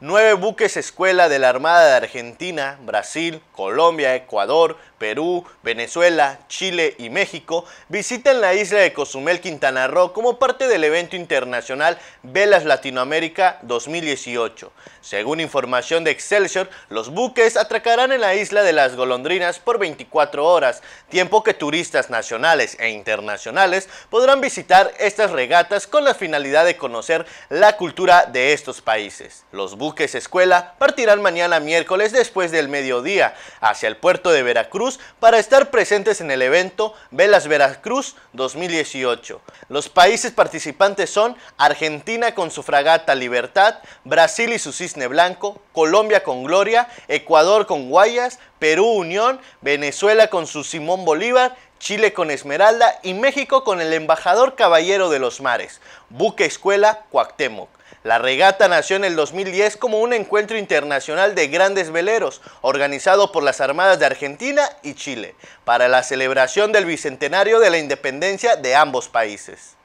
Nueve buques escuela de la Armada de Argentina, Brasil, Colombia, Ecuador, Perú, Venezuela, Chile y México visitan la isla de Cozumel, Quintana Roo, como parte del evento internacional Velas Latinoamérica 2018. Según información de Excelsior, los buques atracarán en la isla de las Golondrinas por 24 horas, tiempo que turistas nacionales e internacionales podrán visitar estas regatas con la finalidad de conocer la cultura de estos países. Los buques escuela partirán mañana miércoles después del mediodía hacia el puerto de Veracruz para estar presentes en el evento Velas Veracruz 2018. Los países participantes son Argentina con su fragata Libertad, Brasil y su cisne blanco, Colombia con Gloria, Ecuador con Guayas, Perú Unión, Venezuela con su Simón Bolívar, Chile con Esmeralda y México con el embajador Caballero de los Mares, buque escuela Cuauhtémoc. La regata nació en el 2010 como un encuentro internacional de grandes veleros organizado por las Armadas de Argentina y Chile para la celebración del bicentenario de la independencia de ambos países.